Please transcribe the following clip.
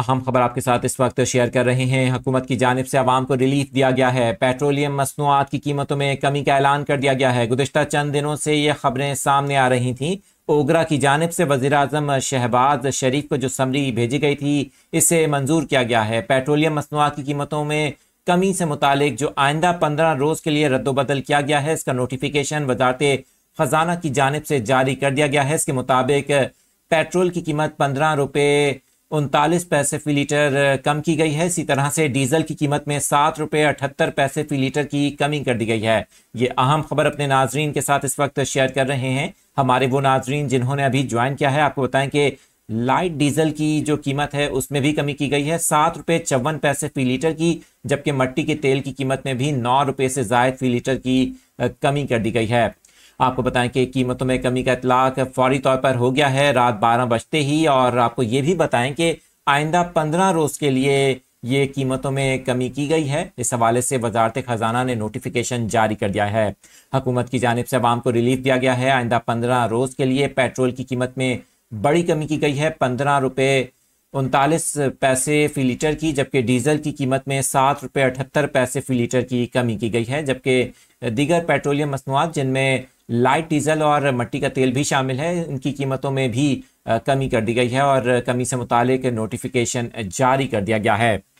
अहम खबर आपके साथ इस वक्त शेयर कर रहे हैं हुकूमत की जानब से आवाम को रिलीफ दिया गया है पेट्रोलियम मसनूआत की कीमतों में कमी का ऐलान कर दिया गया है गुजशत चंद दिनों से ये खबरें सामने आ रही थी ओगरा की जानब से वजी अजम शहबाज शरीफ को जो समरी भेजी गई थी इसे मंजूर किया गया है पेट्रोलियम मसनूआत की कीमतों में कमी से मुतालिक जो आइंदा पंद्रह रोज़ के लिए रद्दबदल किया गया है इसका नोटिफिकेशन वजारत ख़जाना की जानब से जारी कर दिया गया है इसके मुताबिक पेट्रोल की कीमत पंद्रह रुपये उनतालीस पैसे फी लीटर कम की गई है इसी तरह से डीजल की कीमत में सात रुपये अठहत्तर पैसे फी लीटर की कमी कर दी गई है ये अहम खबर अपने नाजरीन के साथ इस वक्त शेयर कर रहे हैं हमारे वो नाजरीन जिन्होंने अभी ज्वाइन किया है आपको बताएं कि लाइट डीजल की जो कीमत है उसमें भी कमी की गई है सात रुपये चौवन पैसे फी लीटर की जबकि मट्टी के तेल की कीमत में भी नौ रुपये से जायद फी लीटर की कमी कर दी गई है आपको बताएं कि कीमतों में कमी का इतलाक फौरी तौर पर हो गया है रात बारह बजते ही और आपको ये भी बताएं कि आइंदा पंद्रह रोज़ के लिए ये कीमतों में कमी की गई है इस हवाले से वजारत ख़जाना ने नोटिफिकेशन जारी कर दिया है हुकूमत की जानब से आवाम को रिलीफ दिया गया है आइंदा पंद्रह रोज़ के लिए पेट्रोल की कीमत में बड़ी कमी की गई है पंद्रह रुपये उनतालीस पैसे फ़ी लीटर की जबकि डीजल की कीमत में सात रुपये अठहत्तर पैसे फ़ी लीटर की कमी की गई है जबकि दीगर पेट्रोलियम मसनूआत जिनमें लाइट डीजल और मट्टी का तेल भी शामिल है इनकी कीमतों में भी कमी कर दी गई है और कमी से मुतल नोटिफिकेशन जारी कर दिया गया है